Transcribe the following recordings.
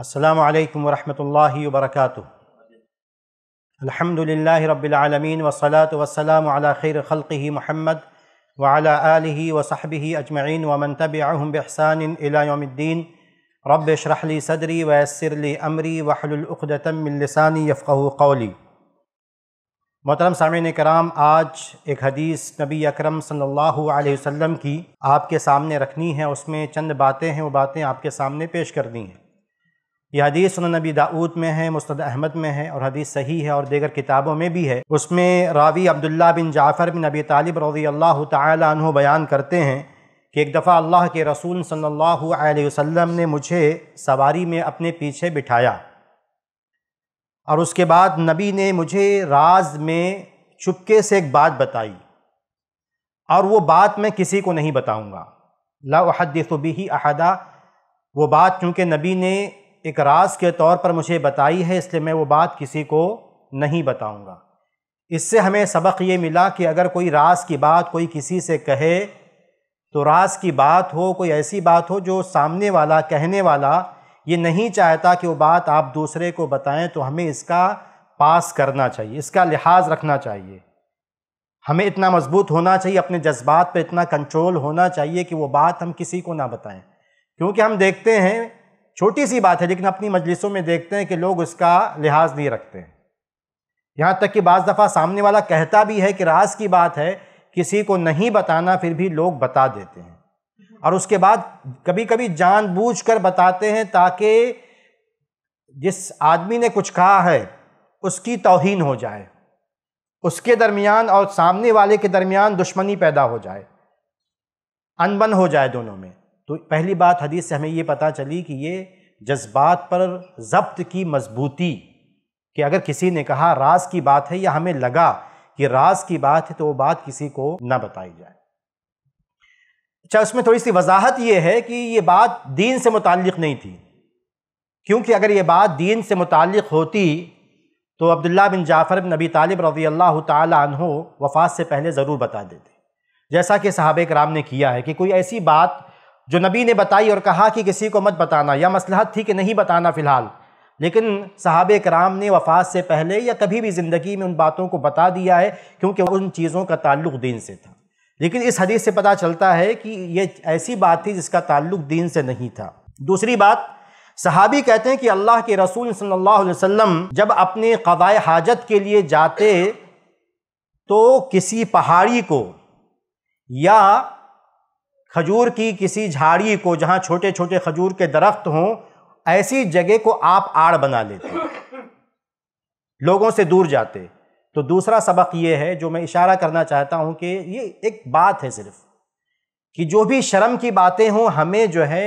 अस्सलाम वालेकुम रहमतुल्लाहि व बरकातुहू अल्हम्दुलिल्लाहि रब्बिल आलमीन वस्सलातु वस्सलामु अला खैर खल्क़िही मुहम्मद व अला आलिही व सहबिही अजमईन व मन तबिअहुम बिहसान इला यौमिद्दीन रब इशरह ली सदरी व यस्सिर ली अमरी वहलुल उक़दतम मिन लिसानी यफ़क़हू क़ौली मोहतरम सामीन कराम आज एक हदीस नबी अकरम सल्लल्लाहु अलैहि वसल्लम की आपके सामने रखनी है उसमें चंद बातें हैं वो बातें आपके सामने पेश करनी हैं यह हदीस सुन नबी दाऊद में है मुस्तद अहमद में है और हदीस सही है और देगर किताबों में भी है उसमें रावी अब्दुल्ला बिन जाफ़र बिन नबी तालिब रजी अल्लाह तु बयान करते हैं कि एक दफ़ा अल्लाह के रसूल सल्ला वसम ने मुझे सवारी में अपने पीछे बिठाया और उसके बाद नबी ने मुझे राज में चुपके से एक बात बताई और वो बात मैं किसी को नहीं बताऊँगा ही अहदा वो बात चूँकि नबी ने इकराज के तौर पर मुझे बताई है इसलिए मैं वो बात किसी को नहीं बताऊंगा इससे हमें सबक ये मिला कि अगर कोई राज की बात कोई किसी से कहे तो राज की बात हो कोई ऐसी बात हो जो सामने वाला कहने वाला ये नहीं चाहता कि वो बात आप दूसरे को बताएं तो हमें इसका पास करना चाहिए इसका लिहाज रखना चाहिए हमें इतना मजबूत होना चाहिए अपने जज्बात पर इतना कंट्रोल होना चाहिए कि वो बात हम किसी को ना बताएं क्योंकि हम देखते हैं छोटी सी बात है लेकिन अपनी मजलिसों में देखते हैं कि लोग उसका लिहाज नहीं रखते हैं यहाँ तक कि बज़ दफ़ा सामने वाला कहता भी है कि राज की बात है किसी को नहीं बताना फिर भी लोग बता देते हैं और उसके बाद कभी कभी जानबूझकर बताते हैं ताकि जिस आदमी ने कुछ कहा है उसकी तोहन हो जाए उसके दरमियान और सामने वाले के दरमियान दुश्मनी पैदा हो जाए अनबन हो जाए दोनों में तो पहली बात हदीस से हमें ये पता चली कि ये जज्बात पर जब्त की मजबूती कि अगर किसी ने कहा राज की बात है या हमें लगा कि राज की बात है तो वो बात किसी को ना बताई जाए अच्छा उसमें थोड़ी सी वजाहत यह है कि ये बात दीन से मुतक़ नहीं थी क्योंकि अगर ये बात दीन से मुतक़ होती तो अब्दुल्ला बिन जाफ़र बिन नबी तालिब रज़ी अल्लाह तहों वफात से पहले ज़रूर बता देते जैसा कि साहब कराम ने किया है कि कोई ऐसी बात जो नबी ने बताई और कहा कि किसी को मत बताना या मसलहत थी कि नहीं बताना फ़िलहाल लेकिन साहब कराम ने वफात से पहले या कभी भी ज़िंदगी में उन बातों को बता दिया है क्योंकि उन चीज़ों का ताल्लुक दीन से था लेकिन इस हदीस से पता चलता है कि ये ऐसी बात थी जिसका ताल्लुक दीन से नहीं था दूसरी बात सहाबी कहते हैं कि अल्लाह के रसूल सल्लल्लाहु अलैहि वसल्लम जब अपने कवाए हाजत के लिए जाते तो किसी पहाड़ी को या खजूर की किसी झाड़ी को जहाँ छोटे छोटे खजूर के दरख्त हों ऐसी जगह को आप आड़ बना लेते लोगों से दूर जाते तो दूसरा सबक ये है जो मैं इशारा करना चाहता हूँ कि ये एक बात है सिर्फ कि जो भी शर्म की बातें हों हमें जो है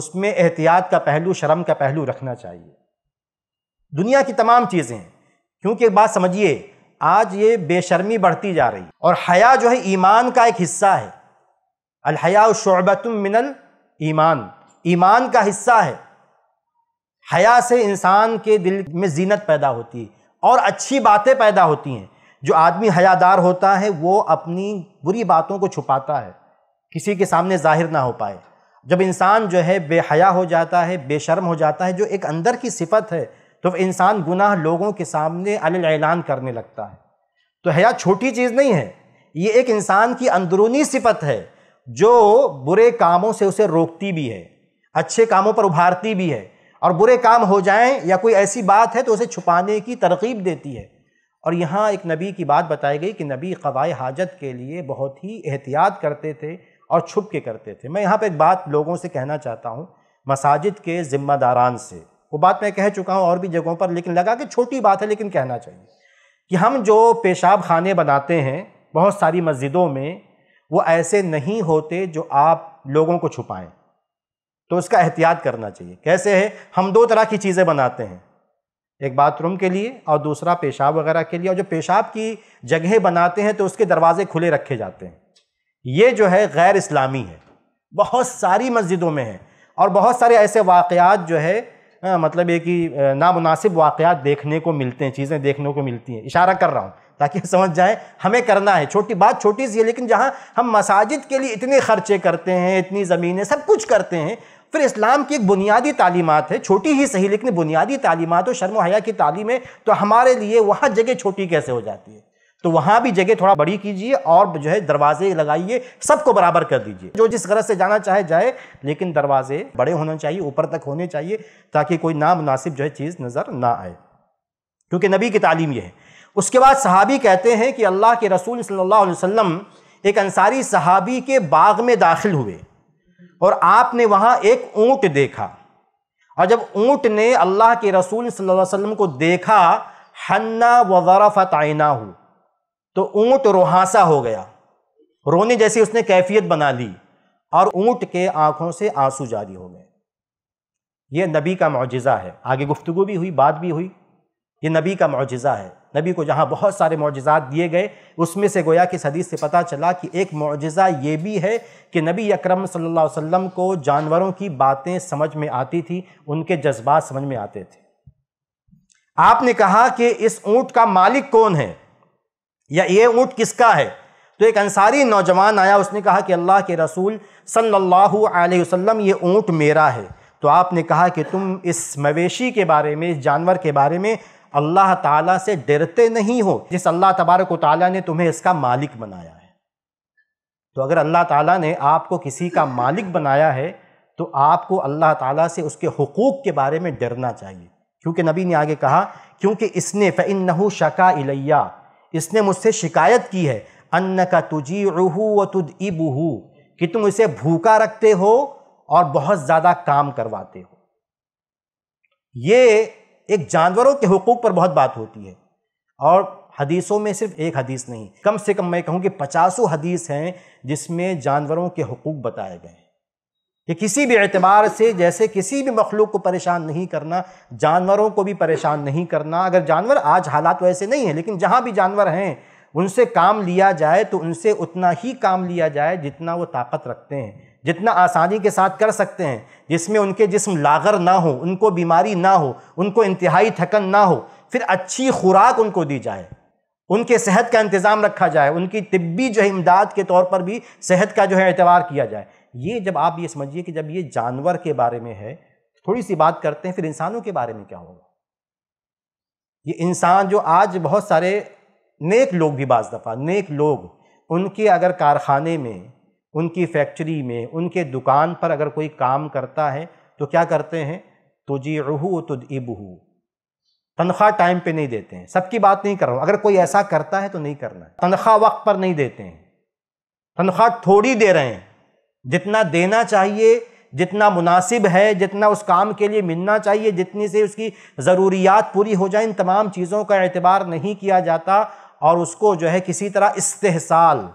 उसमें एहतियात का पहलू शर्म का पहलू रखना चाहिए दुनिया की तमाम चीज़ें क्योंकि एक बात समझिए आज ये बेशर्मी बढ़ती जा रही और हया जो है ईमान का एक हिस्सा है अलहया मिनल ईमान ईमान का हिस्सा है हया से इंसान के दिल में जीनत पैदा होती है और अच्छी बातें पैदा होती हैं जो आदमी हयादार होता है वो अपनी बुरी बातों को छुपाता है किसी के सामने जाहिर ना हो पाए जब इंसान जो है बेहया हो जाता है बेशर्म हो जाता है जो एक अंदर की सिफत है तो इंसान गुनाह लोगों के सामने अलैलान करने लगता है तो हया छोटी चीज़ नहीं है ये एक इंसान की अंदरूनी सिफत है जो बुरे कामों से उसे रोकती भी है अच्छे कामों पर उभारती भी है और बुरे काम हो जाएं या कोई ऐसी बात है तो उसे छुपाने की तरकीब देती है और यहाँ एक नबी की बात बताई गई कि नबी कवाए हाजत के लिए बहुत ही एहतियात करते थे और छुप के करते थे मैं यहाँ पर एक बात लोगों से कहना चाहता हूँ मसाजिद के ज़िम्मेदारान से वो बात मैं कह चुका हूँ और भी जगहों पर लेकिन लगा कि छोटी बात है लेकिन कहना चाहिए कि हम जो पेशाब खाने बनाते हैं बहुत सारी मस्जिदों में वो ऐसे नहीं होते जो आप लोगों को छुपाएं तो उसका एहतियात करना चाहिए कैसे है हम दो तरह की चीज़ें बनाते हैं एक बाथरूम के लिए और दूसरा पेशाब वगैरह के लिए और जो पेशाब की जगह बनाते हैं तो उसके दरवाजे खुले रखे जाते हैं ये जो है गैर इस्लामी है बहुत सारी मस्जिदों में है और बहुत सारे ऐसे वाक़ात जो है आ, मतलब ये कि नामनासिब वाक़ात देखने को मिलते हैं चीज़ें देखने को मिलती हैं इशारा कर रहा हूँ ताकि समझ जाए हमें करना है छोटी बात छोटी सी है लेकिन जहाँ हम मसाजिद के लिए इतने खर्चे करते हैं इतनी ज़मीनें सब कुछ करते हैं फिर इस्लाम की एक बुनियादी तालीमत है छोटी ही सही लेकिन बुनियादी तालीमत और शर्म हया की तालीम है तो हमारे लिए वहाँ जगह छोटी कैसे हो जाती है तो वहाँ भी जगह थोड़ा बड़ी कीजिए और जो है दरवाजे लगाइए सबको बराबर कर दीजिए जो जिस गरज से जाना चाहे जाए लेकिन दरवाजे बड़े होने चाहिए ऊपर तक होने चाहिए ताकि कोई नामनासिब जो है चीज़ नज़र ना आए क्योंकि नबी की तालीम ये है उसके बाद सहाबी कहते हैं कि अल्लाह के रसूल सल्लल्लाहु अलैहि वसल्लम एक अंसारी सहाबी के बाग में दाखिल हुए और आपने वहाँ एक ऊँट देखा और जब ऊँट ने अल्लाह के रसूल सल्लल्लाहु अलैहि वसल्लम को देखा हन्ना वज़रफ़त आइना हो तो ऊँट रोहासा हो गया रोने जैसी उसने कैफियत बना ली और ऊँट के आँखों से आंसू जारी हो गए ये नबी का मुजज़ा है आगे गुफ्तु भी हुई बात भी हुई ये नबी का मुजज़ा है नबी को जहाँ बहुत सारे मुजजात दिए गए उसमें से गोया कि हदीस से पता चला कि एक मुआजा ये भी है कि नबी अकरम सल्लल्लाहु अलैहि वसल्लम को जानवरों की बातें समझ में आती थी उनके जज्बात समझ में आते थे आपने कहा कि इस ऊँट का मालिक कौन है या ये ऊँट किसका है तो एक अंसारी नौजवान आया उसने कहा कि अल्लाह के रसूल सल्लल्लाहु अलैहि वसल्लम ये ऊँट मेरा है तो आपने कहा कि तुम इस मवेशी के बारे में इस जानवर के बारे में अल्लाह ताला से डरते नहीं हो जिस अल्लाह तबारक ताला ने तुम्हें इसका मालिक बनाया है तो अगर अल्लाह ताला ने आपको किसी का मालिक बनाया है तो आपको अल्लाह ताला से उसके हकूक़ के बारे में डरना चाहिए क्योंकि नबी ने आगे कहा क्योंकि इसने फ़िन नहू शका इलैया इसने मुझसे शिकायत की है अन्न का तुझी रूहू व तुद इबूहू कि तुम इसे भूखा रखते हो और बहुत ज़्यादा काम करवाते हो ये एक जानवरों के हकूक़ पर बहुत बात होती है और हदीसों में सिर्फ एक हदीस नहीं कम से कम मैं कहूँ कि पचासों हदीस हैं जिसमें जानवरों के हकूक़ बताए गए हैं कि किसी भी एतबार से जैसे किसी भी मखलूक को परेशान नहीं करना जानवरों को भी परेशान नहीं करना अगर जानवर आज हालात वैसे नहीं है लेकिन जहाँ भी जानवर हैं उनसे काम लिया जाए तो उनसे उतना ही काम लिया जाए जितना वो ताकत रखते हैं जितना आसानी के साथ कर सकते हैं जिसमें उनके जिस्म लागर ना हो उनको बीमारी ना हो उनको इंतहाई थकन ना हो फिर अच्छी खुराक उनको दी जाए उनके सेहत का इंतज़ाम रखा जाए उनकी तिब्बी जो है इमदाद के तौर पर भी सेहत का जो है एतवार किया जाए ये जब आप ये समझिए कि जब ये जानवर के बारे में है थोड़ी सी बात करते हैं फिर इंसानों के बारे में क्या होगा ये इंसान जो आज बहुत सारे नेक लोग भी बाज़ दफ़ा नेक लोग उनके अगर कारखाने में उनकी फैक्ट्री में उनके दुकान पर अगर कोई काम करता है तो क्या करते हैं तुझी रहू तुद इबहू तनख्वाह टाइम पे नहीं देते हैं सबकी बात नहीं कर रहा हूँ अगर कोई ऐसा करता है तो नहीं करना तनख्वाह वक्त पर नहीं देते हैं तनख्वाह थोड़ी दे रहे हैं जितना देना चाहिए जितना मुनासिब है जितना उस काम के लिए मिलना चाहिए जितनी से उसकी ज़रूरियात पूरी हो जाए इन तमाम चीज़ों का एतबार नहीं किया जाता और उसको जो है किसी तरह इस्तेसाल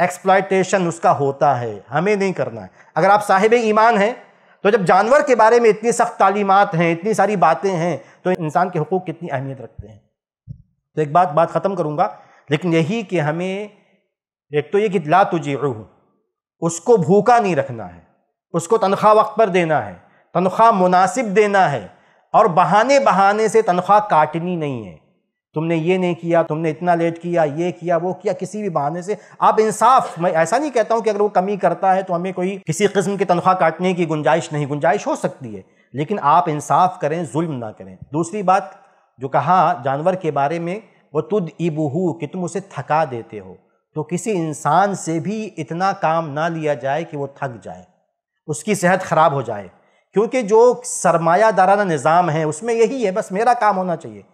एक्सप्लाइटेशन उसका होता है हमें नहीं करना है अगर आप साहिब ईमान हैं तो जब जानवर के बारे में इतनी सख्त तालीमत हैं इतनी सारी बातें हैं तो इंसान के हकूक़ कितनी अहमियत रखते हैं तो एक बात बात ख़त्म करूँगा लेकिन यही कि हमें एक तो ये कि ला तुझे उसको भूखा नहीं रखना है उसको तनख्वाह वक्त पर देना है तनख्वाह मुनासिब देना है और बहाने बहाने से तनख्वाह काटनी नहीं है तुमने ये नहीं किया तुमने इतना लेट किया ये किया वो किया किसी भी बहाने से आप इंसाफ मैं ऐसा नहीं कहता हूँ कि अगर वो कमी करता है तो हमें कोई किसी किस्म की तनख्वाह काटने की गुंजाइश नहीं गुंजाइश हो सकती है लेकिन आप इंसाफ करें जुल्म ना करें दूसरी बात जो कहा जानवर के बारे में वो तुद इबहू कि तुम उसे थका देते हो तो किसी इंसान से भी इतना काम ना लिया जाए कि वो थक जाए उसकी सेहत ख़राब हो जाए क्योंकि जो सरमायादाराना निज़ाम है उसमें यही है बस मेरा काम होना चाहिए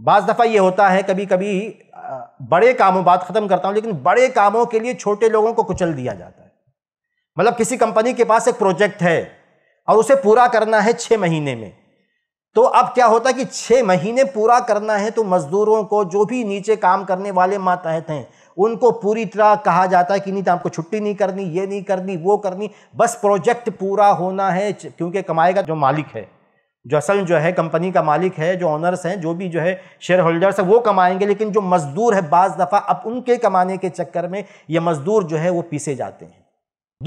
बज़ दफ़ा ये होता है कभी कभी बड़े कामों बात ख़त्म करता हूँ लेकिन बड़े कामों के लिए छोटे लोगों को कुचल दिया जाता है मतलब किसी कंपनी के पास एक प्रोजेक्ट है और उसे पूरा करना है छः महीने में तो अब क्या होता है कि छः महीने पूरा करना है तो मज़दूरों को जो भी नीचे काम करने वाले मातहत हैं उनको पूरी तरह कहा जाता है कि नहीं तो आपको छुट्टी नहीं करनी ये नहीं करनी वो करनी बस प्रोजेक्ट पूरा होना है क्योंकि कमाएगा जो मालिक है जो असल जो है कंपनी का मालिक है जो ऑनर्स हैं जो भी जो है शेयर होल्डर्स है वो कमाएंगे लेकिन जो मजदूर है बाज़ दफ़ा अब उनके कमाने के चक्कर में ये मजदूर जो है वो पीसे जाते हैं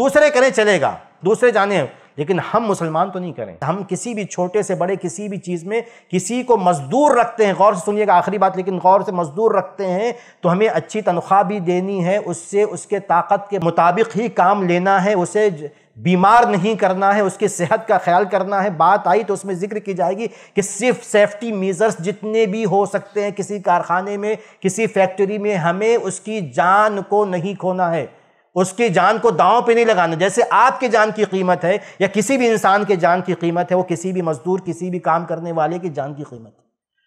दूसरे करें चलेगा दूसरे जाने लेकिन हम मुसलमान तो नहीं करें हम किसी भी छोटे से बड़े किसी भी चीज़ में किसी को मजदूर रखते हैं गौर से सुनिएगा आखिरी बात लेकिन गौर से मजदूर रखते हैं तो हमें अच्छी तनख्वाह भी देनी है उससे उसके ताकत के मुताबिक ही काम लेना है उसे बीमार नहीं करना है उसकी सेहत का ख्याल करना है बात आई तो उसमें जिक्र की जाएगी कि सिर्फ सेफ्टी मेज़र्स जितने भी हो सकते हैं किसी कारखाने में किसी फैक्ट्री में हमें उसकी जान को नहीं खोना है उसकी जान को दांव पे नहीं लगाना जैसे आपकी जान की कीमत है या किसी भी इंसान के जान की कीमत है वो किसी भी मजदूर किसी भी काम करने वाले की जान की कीमत है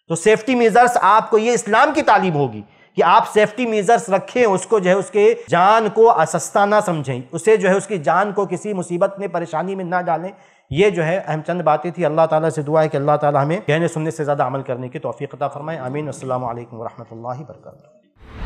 तो सेफ्टी मेजर्स आपको ये इस्लाम की तालीम होगी कि आप सेफ्टी मेजर्स रखें उसको जो है उसके जान को असस्ता ना समझें उसे जो है उसकी जान को किसी मुसीबत में परेशानी में ना डालें ये जो है अहम चंद बातें थी अल्लाह ताला से दुआ है कि अल्लाह ताला हमें कहने सुनने से ज़्यादा अमल करने की तोफ़ी अता फरमाए आमीन असल वरहमल वर्का